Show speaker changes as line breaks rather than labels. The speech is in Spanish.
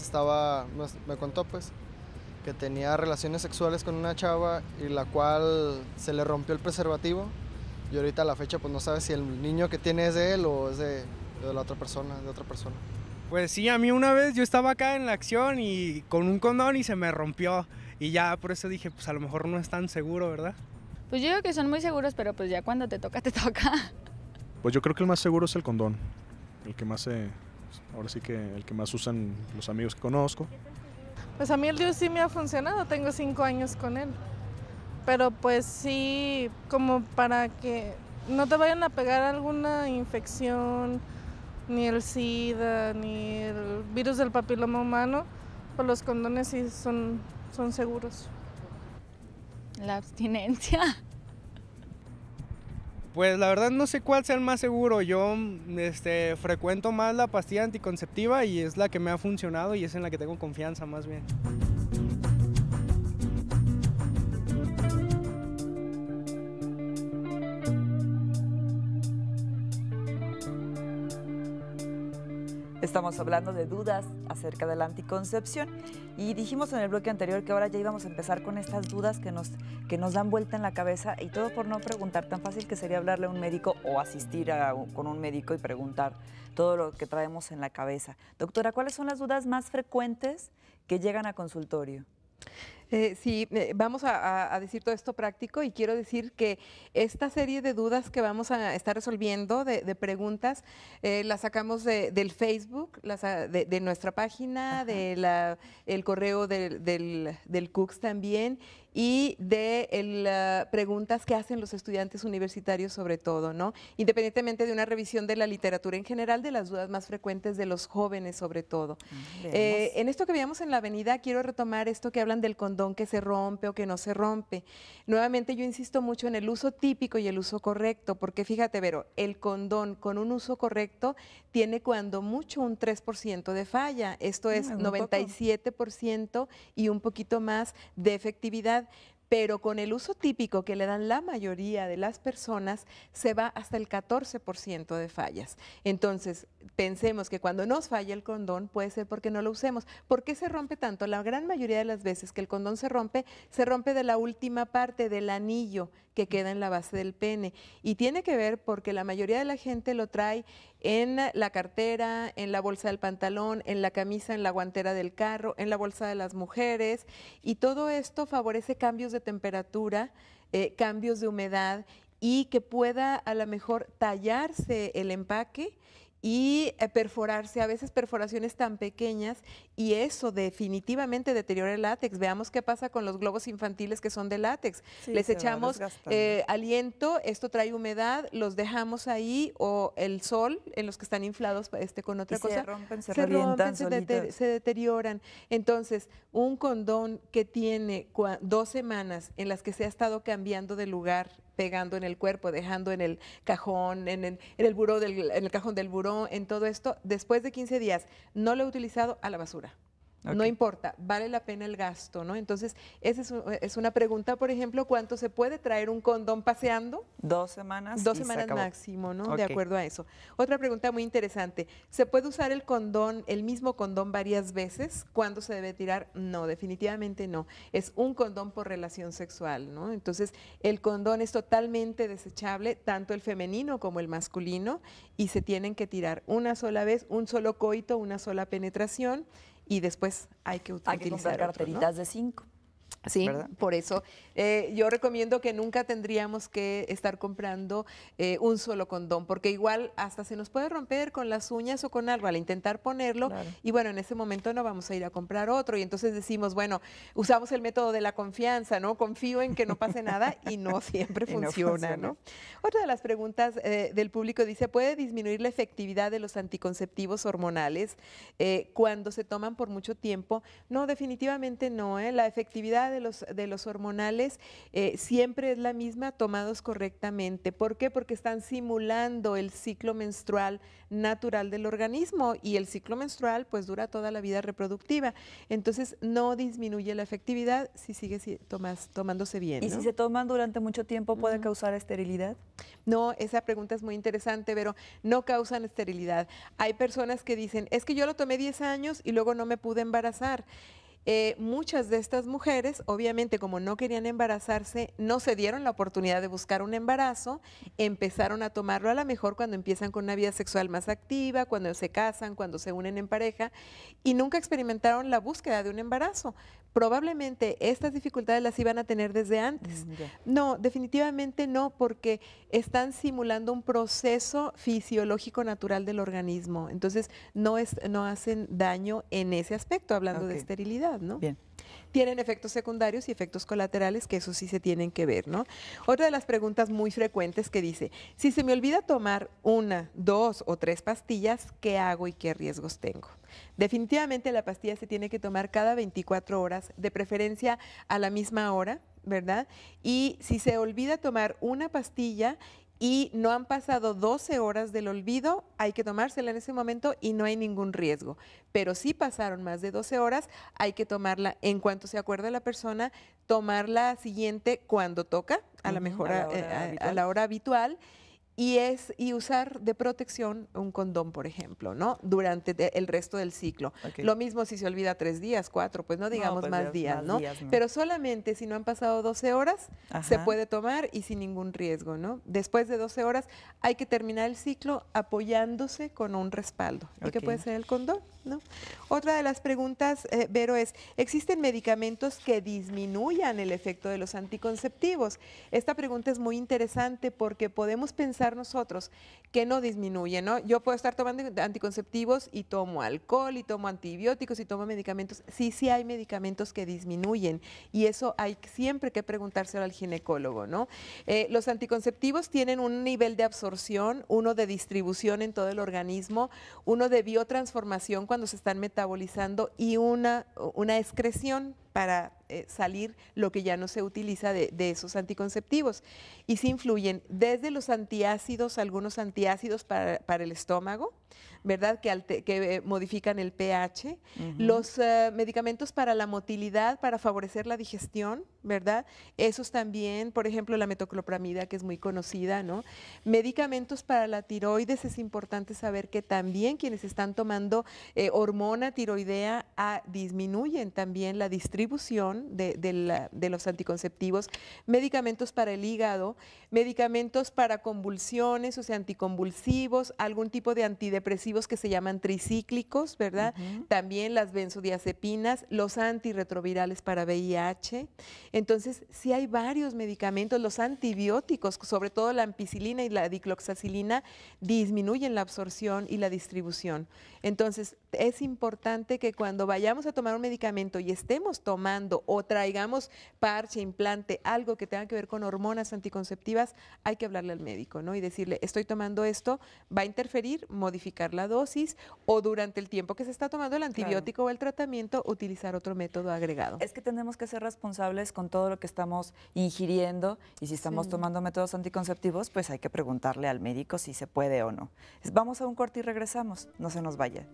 estaba, me contó pues, que tenía relaciones sexuales con una chava y la cual se le rompió el preservativo y ahorita a la fecha pues no sabe si el niño que tiene es de él o es de, la otra persona, de otra persona. Pues sí, a mí una vez yo estaba acá en la acción y con un condón y se me rompió y ya por eso dije pues a lo mejor no es tan seguro, ¿verdad? Pues yo digo que son muy seguros, pero pues ya cuando te toca, te toca. Pues yo creo que el más seguro es el condón, el que más se, pues, ahora sí que el que más usan los amigos que conozco. Pues a mí el Dios sí me ha funcionado, tengo cinco años con él. Pero pues sí, como para que no te vayan a pegar alguna infección, ni el SIDA, ni el virus del papiloma humano, pues los condones sí son, son seguros. La abstinencia. Pues la verdad no sé cuál sea el más seguro. Yo mm, este, frecuento más la pastilla anticonceptiva y es la que me ha funcionado y es en la que tengo confianza más bien. Estamos hablando de dudas acerca de la anticoncepción y dijimos en el bloque anterior que ahora ya íbamos a empezar con estas dudas que nos, que nos dan vuelta en la cabeza y todo por no preguntar, tan fácil que sería hablarle a un médico o asistir a, con un médico y preguntar todo lo que traemos en la cabeza. Doctora, ¿cuáles son las dudas más frecuentes que llegan a consultorio? Eh, sí, eh, vamos a, decir todo esto práctico y quiero decir que esta serie de dudas que vamos a estar resolviendo, de, preguntas, eh, las sacamos del Facebook, ah, de, nuestra página, del correo del, del, Cooks también y de ah, preguntas que hacen los estudiantes universitarios sobre todo, ¿no? Independientemente de una revisión de la literatura en general, de las dudas más frecuentes de los jóvenes sobre todo. Mm, en esto que veíamos en la avenida, quiero retomar esto que hablan del condón que se rompe o que no se rompe. Nuevamente yo insisto mucho en el uso típico y el uso correcto, porque fíjate, Vero, el condón con un uso correcto tiene cuando mucho un 3% de falla, esto mm, es 97% y un poquito más de efectividad pero con el uso típico que le dan la mayoría de las personas, se va hasta el 14% de fallas. Entonces, pensemos que cuando nos falla el condón puede ser porque no lo usemos. ¿Por qué se rompe tanto? La gran mayoría de las veces que el condón se rompe, se rompe de la última parte del anillo que queda en la base del pene. Y tiene que ver porque la mayoría de la gente lo trae en la cartera, en la bolsa del pantalón, en la camisa, en la guantera del carro, en la bolsa de las mujeres. Y todo esto favorece cambios de temperatura, eh, cambios de humedad y que pueda a lo mejor tallarse el empaque y eh, perforarse, a veces perforaciones tan pequeñas y eso definitivamente deteriora el látex. Veamos qué pasa con los globos infantiles que son de látex. Les echamos eh, aliento, esto trae humedad, los dejamos ahí o el sol en los que están inflados este, con otra cosa. Se rompen, se, se, deterioran. Entonces, un condón que tiene dos semanas en las que se ha estado cambiando de lugar pegando en el cuerpo, dejando en el cajón, en el, en el buró del, en el cajón del buró, en todo esto, después de 15 días no lo he utilizado a la basura. No importa, vale la pena el gasto, ¿no? Entonces, esa es, una pregunta, por ejemplo, ¿cuánto se puede traer un condón paseando? Dos semanas. Dos semanas máximo, ¿no? De acuerdo a eso. Otra pregunta muy interesante, ¿se puede usar el condón, el mismo condón varias veces? ¿Cuándo se debe tirar? No, definitivamente no. Es un condón por relación sexual, ¿no? Entonces, el condón es totalmente desechable, tanto el femenino como el masculino, y se tienen que tirar una sola vez, un solo coito, una sola penetración y después hay que, utilizar carteritas de cinco. Sí, por eso eh, yo recomiendo que nunca tendríamos que estar comprando eh, un solo condón, porque igual hasta se nos puede romper con las uñas o con algo al intentar ponerlo. Y bueno, en ese momento no vamos a ir a comprar otro. Y entonces decimos, bueno, usamos el método de la confianza, ¿no? Confío en que no pase nada y no siempre funciona, no, Otra de las preguntas eh, del público dice, ¿puede disminuir la efectividad de los anticonceptivos hormonales cuando se toman por mucho tiempo? No, definitivamente no. eh La efectividad de los, de los hormonales eh, siempre es la misma, tomados correctamente. ¿Por qué? Porque están simulando el ciclo menstrual natural del organismo y el ciclo menstrual pues dura toda la vida reproductiva. Entonces no disminuye la efectividad si sigue tomándose bien. ¿Y si se toman durante mucho tiempo puede causar esterilidad? No, esa pregunta es muy interesante, pero no causan esterilidad. Hay personas que dicen, es que yo lo tomé 10 años y luego no me pude embarazar. Eh, muchas de estas mujeres, obviamente como no querían embarazarse, no se dieron la oportunidad de buscar un embarazo, empezaron a tomarlo a la mejor cuando empiezan con una vida sexual más activa, cuando se casan, cuando se unen en pareja, y nunca experimentaron la búsqueda de un embarazo probablemente estas dificultades las iban a tener desde antes. Mm, no, definitivamente no, porque están simulando un proceso fisiológico natural del organismo. Entonces, no, es, no hacen daño en ese aspecto, hablando de esterilidad, ¿no? Bien tienen efectos secundarios y efectos colaterales, que eso sí se tienen que ver, ¿no? Otra de las preguntas muy frecuentes que dice, si se me olvida tomar una, dos o tres pastillas, ¿qué hago y qué riesgos tengo? Definitivamente la pastilla se tiene que tomar cada 24 horas, de preferencia a la misma hora, ¿verdad? Y si se olvida tomar una pastilla y no han pasado 12 horas del olvido, hay que tomársela en ese momento y no hay ningún riesgo. Pero si pasaron más de 12 horas, hay que tomarla en cuanto se acuerde la persona, tomarla siguiente cuando toca, a a eh, la hora habitual y, es, y usar de protección un condón, por ejemplo, ¿no? Durante el resto del ciclo. Lo mismo si se olvida tres días, cuatro, pues no digamos pues más, días, ¿no? Pero solamente si no han pasado 12 horas, se puede tomar y sin ningún riesgo, ¿no? Después de 12 horas hay que terminar el ciclo apoyándose con un respaldo. que ¿Y puede ser el condón? ¿No? Otra de las preguntas, eh, Vero, es, ¿existen medicamentos que disminuyan el efecto de los anticonceptivos? Esta pregunta es muy interesante porque podemos pensar nosotros que no disminuye, ¿no? Yo puedo estar tomando anticonceptivos y tomo alcohol y tomo antibióticos y tomo medicamentos. Sí, sí hay medicamentos que disminuyen y eso hay siempre que preguntárselo al ginecólogo, ¿no? Eh, los anticonceptivos tienen un nivel de absorción, uno de distribución en todo el organismo, uno de biotransformación cuando se están metabolizando y una, una excreción para eh, salir lo que ya no se utiliza de, esos anticonceptivos. Y se influyen desde los antiácidos, algunos antiácidos para el estómago, ¿verdad? Que, que eh, modifican el pH. Los eh, medicamentos para la motilidad, para favorecer la digestión, ¿verdad? Esos también, por ejemplo, la metoclopramida, que es muy conocida, ¿no? Medicamentos para la tiroides, es importante saber que también quienes están tomando eh, hormona tiroidea ah, disminuyen también la distribución de, los anticonceptivos. Medicamentos para el hígado, medicamentos para convulsiones, o sea, anticonvulsivos, algún tipo de antidepresivos que se llaman tricíclicos, ¿verdad? También las benzodiazepinas, los antirretrovirales para VIH. Entonces, si hay varios medicamentos, los antibióticos, sobre todo la ampicilina y la dicloxacilina, disminuyen la absorción y la distribución. Entonces, es importante que cuando vayamos a tomar un medicamento y estemos tomando o traigamos parche, implante, algo que tenga que ver con hormonas anticonceptivas, hay que hablarle al médico, ¿no? Y decirle, estoy tomando esto, va a interferir, modificar la dosis o durante el tiempo que se está tomando el antibiótico o el tratamiento utilizar otro método agregado. Es que tenemos que ser responsables con todo lo que estamos ingiriendo y si estamos tomando métodos anticonceptivos, pues hay que preguntarle al médico si se puede o no. Vamos a un corte y regresamos, no se nos vaya.